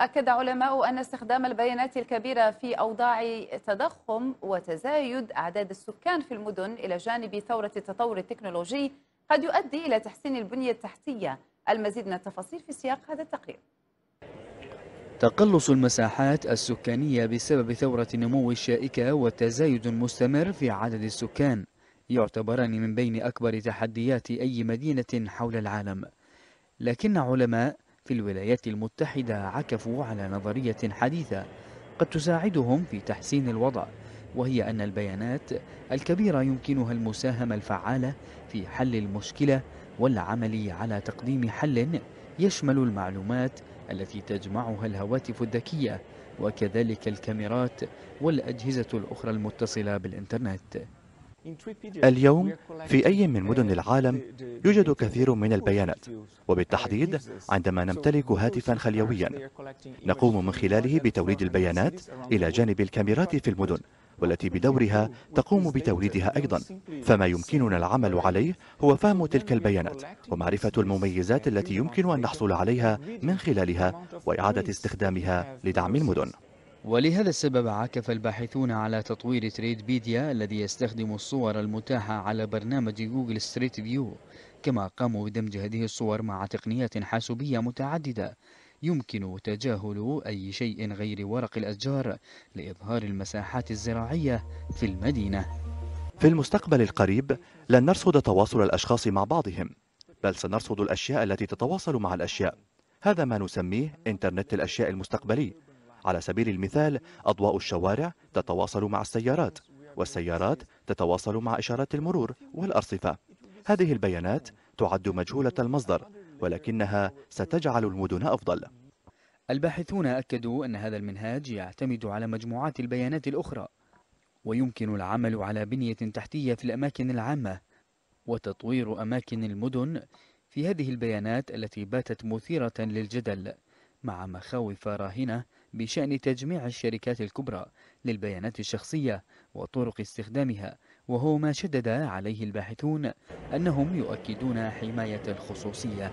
أكد علماء أن استخدام البيانات الكبيرة في أوضاع تضخم وتزايد أعداد السكان في المدن إلى جانب ثورة التطور التكنولوجي قد يؤدي إلى تحسين البنية التحتية المزيد من التفاصيل في سياق هذا التقرير تقلص المساحات السكانية بسبب ثورة النمو الشائكة والتزايد المستمر في عدد السكان يعتبران من بين أكبر تحديات أي مدينة حول العالم لكن علماء في الولايات المتحدة عكفوا على نظرية حديثة قد تساعدهم في تحسين الوضع وهي أن البيانات الكبيرة يمكنها المساهمة الفعالة في حل المشكلة والعمل على تقديم حل يشمل المعلومات التي تجمعها الهواتف الذكية وكذلك الكاميرات والأجهزة الأخرى المتصلة بالإنترنت اليوم في أي من مدن العالم يوجد كثير من البيانات وبالتحديد عندما نمتلك هاتفا خليويا نقوم من خلاله بتوليد البيانات إلى جانب الكاميرات في المدن والتي بدورها تقوم بتوليدها أيضا فما يمكننا العمل عليه هو فهم تلك البيانات ومعرفة المميزات التي يمكن أن نحصل عليها من خلالها وإعادة استخدامها لدعم المدن ولهذا السبب عكف الباحثون على تطوير تريد بيديا الذي يستخدم الصور المتاحة على برنامج جوجل ستريت فيو كما قاموا بدمج هذه الصور مع تقنيات حاسوبية متعددة يمكن تجاهل أي شيء غير ورق الأشجار لإظهار المساحات الزراعية في المدينة في المستقبل القريب لن نرصد تواصل الأشخاص مع بعضهم بل سنرصد الأشياء التي تتواصل مع الأشياء هذا ما نسميه إنترنت الأشياء المستقبلي على سبيل المثال أضواء الشوارع تتواصل مع السيارات والسيارات تتواصل مع إشارات المرور والأرصفة هذه البيانات تعد مجهولة المصدر ولكنها ستجعل المدن أفضل الباحثون أكدوا أن هذا المنهاج يعتمد على مجموعات البيانات الأخرى ويمكن العمل على بنية تحتية في الأماكن العامة وتطوير أماكن المدن في هذه البيانات التي باتت مثيرة للجدل مع مخاوف راهنة بشأن تجميع الشركات الكبرى للبيانات الشخصية وطرق استخدامها وهو ما شدد عليه الباحثون أنهم يؤكدون حماية الخصوصية